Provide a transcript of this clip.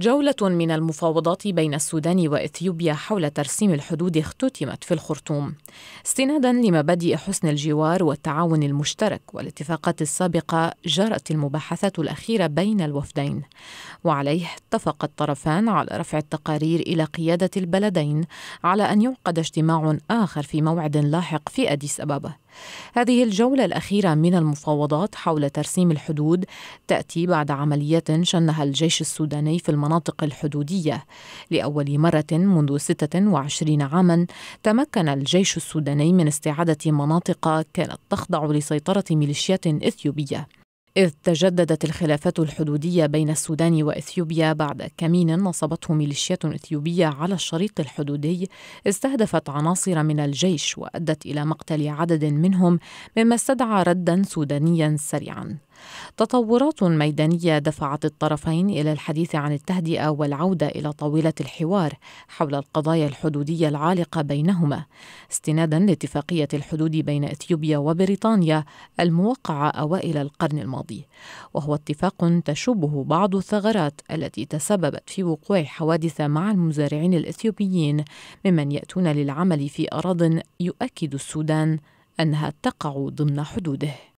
جولة من المفاوضات بين السودان وإثيوبيا حول ترسيم الحدود اختتمت في الخرطوم استنادا لمبادئ حسن الجوار والتعاون المشترك والاتفاقات السابقة جرت المباحثات الأخيرة بين الوفدين وعليه اتفق الطرفان على رفع التقارير إلى قيادة البلدين على أن يعقد اجتماع آخر في موعد لاحق في أديس أبابا هذه الجولة الأخيرة من المفاوضات حول ترسيم الحدود تأتي بعد عمليات شنها الجيش السوداني في المناطق الحدودية لأول مرة منذ 26 عاما تمكن الجيش السوداني من استعادة مناطق كانت تخضع لسيطرة ميليشيات إثيوبية إذ تجددت الخلافات الحدودية بين السودان وإثيوبيا بعد كمين نصبته ميليشيات إثيوبية على الشريط الحدودي استهدفت عناصر من الجيش وأدت إلى مقتل عدد منهم مما استدعى ردا سودانيا سريعا تطورات ميدانية دفعت الطرفين إلى الحديث عن التهدئة والعودة إلى طاولة الحوار حول القضايا الحدودية العالقة بينهما استنادا لاتفاقية الحدود بين إثيوبيا وبريطانيا الموقعة أوائل القرن الماضي وهو اتفاق تشبه بعض الثغرات التي تسببت في وقوع حوادث مع المزارعين الإثيوبيين ممن يأتون للعمل في أراض يؤكد السودان أنها تقع ضمن حدوده